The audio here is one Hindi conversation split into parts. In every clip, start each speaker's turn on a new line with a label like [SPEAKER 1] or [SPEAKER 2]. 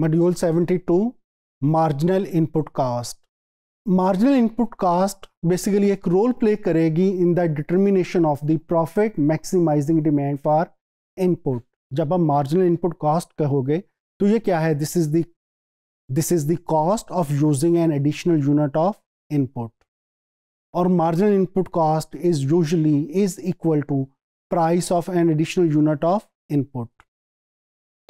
[SPEAKER 1] module 72 marginal input cost marginal input cost basically एक रोल प्ले करेगी in the determination of the profit maximising demand for input जब आप मार्जिनल इनपुट कास्ट कहोगे तो ये क्या है this is the this is the cost of using an additional unit of input और marginal input cost is usually is equal to price of an additional unit of input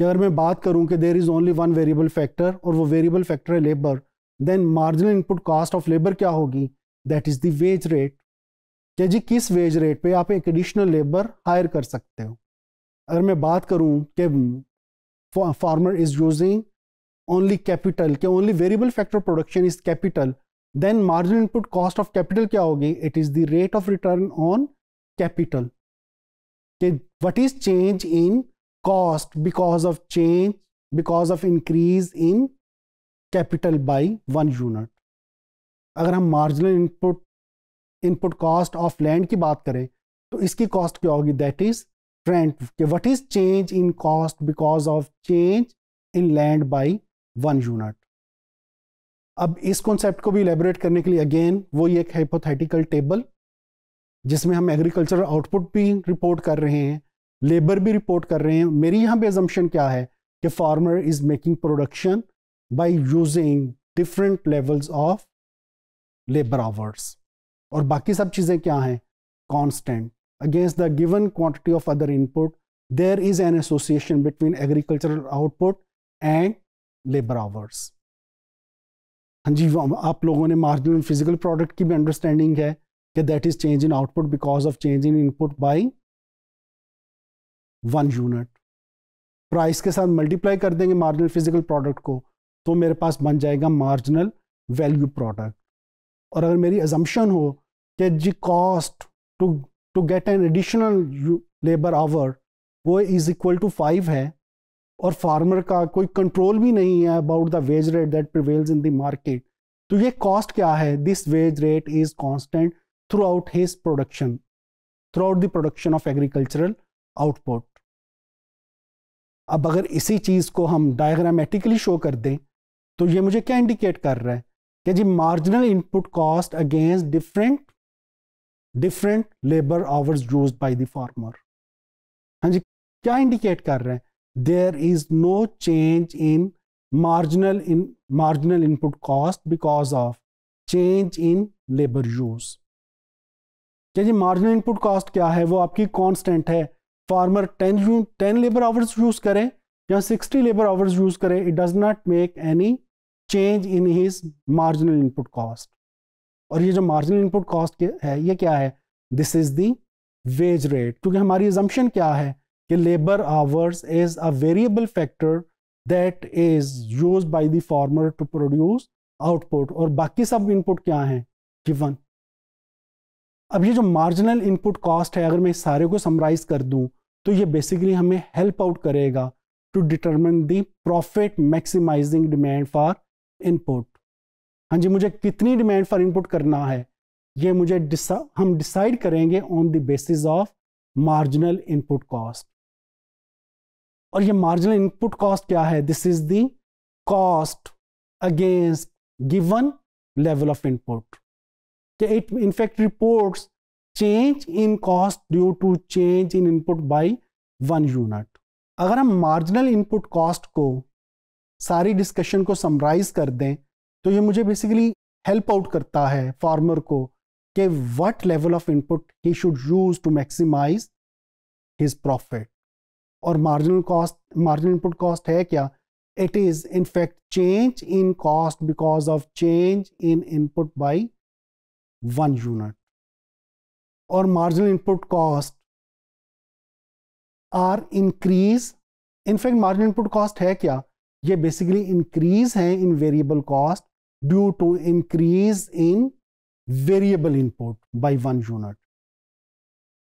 [SPEAKER 1] कि अगर मैं बात करूं कि there is only one variable factor और वो वेरिएबल फैक्टर है labour then marginal input cost of labour क्या होगी that is the wage rate क्या जी किस वेज रेट पे आप एक एडिशनल लेबर हायर कर सकते हो अगर मैं बात करूं कि farmer is using only capital के only variable factor production is capital then marginal input cost of capital क्या होगी it is the rate of return on capital what is change in cost because of change because of increase in capital by one unit अगर हम marginal input input cost of land की बात करें तो इसकी cost क्या होगी that is rent कि what is change in cost because of change in land by one unit अब इस कॉन्सेप्ट को भी इलेबोरेट करने के लिए अगेन वो एक हाइपोथेटिकल टेबल जिसमें हम एग्रीकल्चर आउटपुट भी रिपोर्ट कर रहे हैं लेबर भी रिपोर्ट कर रहे हैं मेरी यहाँ पे एजम्पन क्या है कि farmer is making production by using different levels of labour hours और बाकी सब चीज़ें क्या हैं constant against the given quantity of other input there is an association between agricultural output and labour hours हाँ जी आप लोगों ने मार्जिनल फिजिकल प्रोडक्ट की भी अंडरस्टैंडिंग है कि that is change in output because of change in input by one unit price के साथ मल्टीप्लाई कर देंगे मार्जिनल फिजिकल प्रोडक्ट को तो मेरे पास बन जाएगा मार्जिनल वैल्यू प्रोडक्ट और अगर मेरी एजम्पन हो कि जी cost to to get an additional labour hour वो इज़ इक्वल टू फाइव है और फार्मर का कोई कंट्रोल भी नहीं है about the wage rate that prevails in the market तो ये कॉस्ट क्या है this wage rate is constant throughout his production throughout the production of agricultural output अब अगर इसी चीज़ को हम डायग्रामेटिकली शो कर दें तो ये मुझे क्या इंडिकेट कर रहा है कि जी marginal input cost against different different labour hours use by the farmer हाँ जी क्या इंडिकेट कर रहे हैं there is no change in marginal in marginal input cost because of change in labour use क्या जी मार्जिनल इनपुट कॉस्ट क्या है वो आपकी कॉन्स्टेंट है farmer ten ten labour hours use करें या सिक्सटी लेबर आवर्स यूज़ करें it does not make any change in his marginal input cost और ये जो मार्जिनल इनपुट कॉस्ट है ये क्या है this is the wage rate क्योंकि हमारी एजम्पन क्या है कि labour hours is a variable factor that is use by the farmer to produce output और बाकी सब इनपुट क्या हैं गिवन अब ये जो मार्जिनल इनपुट कॉस्ट है अगर मैं सारे को समराइज कर दूं तो ये बेसिकली हमें हेल्प आउट करेगा to determine the profit maximising demand for input हाँ जी मुझे कितनी डिमांड फॉर इनपुट करना है ये मुझे डिसा, हम डिसाइड करेंगे on the basis of marginal input cost और ये मार्जिनल इनपुट कॉस्ट क्या है this is the cost against given level of input it in fact reports change in cost due to change in input by one unit अगर हम मार्जिनल इनपुट कॉस्ट को सारी डिस्कशन को समराइज कर दें तो ये मुझे बेसिकली हेल्प आउट करता है फार्मर को कि what level of input he should use to maximise his profit और marginal cost marginal input cost है क्या it is in fact change in cost because of change in input by one unit or marginal input cost are increase in fact margin input cost है क्या ये बेसिकली इंक्रीज है in variable cost due to increase in variable input by one unit